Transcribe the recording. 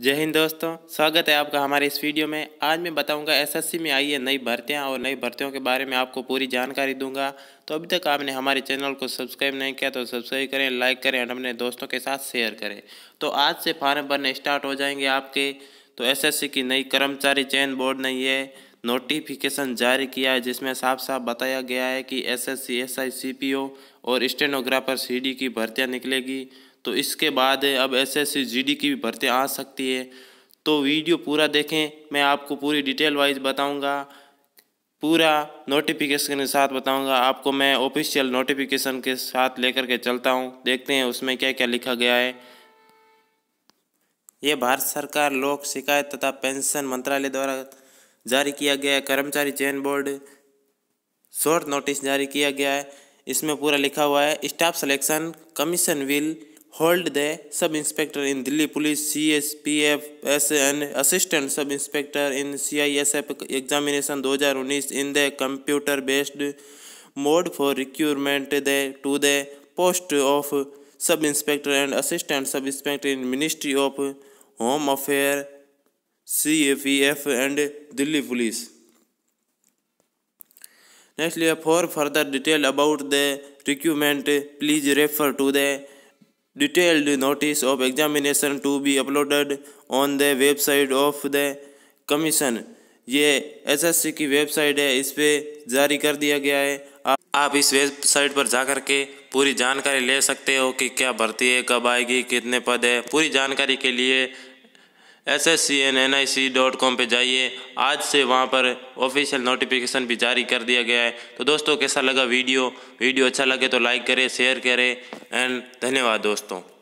जय हिंद दोस्तों स्वागत है आपका हमारे इस वीडियो में आज मैं बताऊंगा एसएससी में आई है नई भर्तियां और नई भर्तियों के बारे में आपको पूरी जानकारी दूंगा तो अभी तक आपने हमारे चैनल को सब्सक्राइब नहीं किया तो सब्सक्राइब करें लाइक करें और अपने दोस्तों के साथ शेयर करें तो आज से फार्म भरने स्टार्ट हो जाएंगे आपके तो एस की नई कर्मचारी चयन बोर्ड ने यह नोटिफिकेशन जारी किया है जिसमें साफ साफ बताया गया है कि S S C S I C P O और स्टेनोग्राफर सी डी की भर्तियाँ निकलेगी तो इसके बाद अब एस एस जीडी की भी भर्ती आ सकती है तो वीडियो पूरा देखें मैं आपको पूरी डिटेल वाइज बताऊंगा पूरा नोटिफिकेशन के साथ बताऊंगा आपको मैं ऑफिशियल नोटिफिकेशन के साथ लेकर के चलता हूं देखते हैं उसमें क्या क्या लिखा गया है ये भारत सरकार लोक शिकायत तथा पेंशन मंत्रालय द्वारा जारी किया गया है कर्मचारी चयन बोर्ड शॉर्ट नोटिस जारी किया गया है इसमें पूरा लिखा हुआ है Staff Selection Commission will hold the sub inspector in Delhi police C S P F S N assistant sub inspector in C I S F examination दो हजार उन्नीस in the computer based mode for recruitment the to the post of sub inspector and assistant sub inspector in ministry of home affair C F E F and Delhi police next लिया for further detail about the रिक्यूमेंट please refer to the Detailed notice of examination to be uploaded on the website of the commission. ये SSC की website है इस पर जारी कर दिया गया है आप, आप इस वेबसाइट पर जा कर के पूरी जानकारी ले सकते हो कि क्या भर्ती है कब आएगी कितने पद है पूरी जानकारी के लिए S S C N N I C dot com पर जाइए आज से वहाँ पर ऑफिशियल नोटिफिकेशन भी जारी कर दिया गया है तो दोस्तों कैसा लगा वीडियो वीडियो अच्छा लगे तो लाइक करें शेयर करें एंड धन्यवाद दोस्तों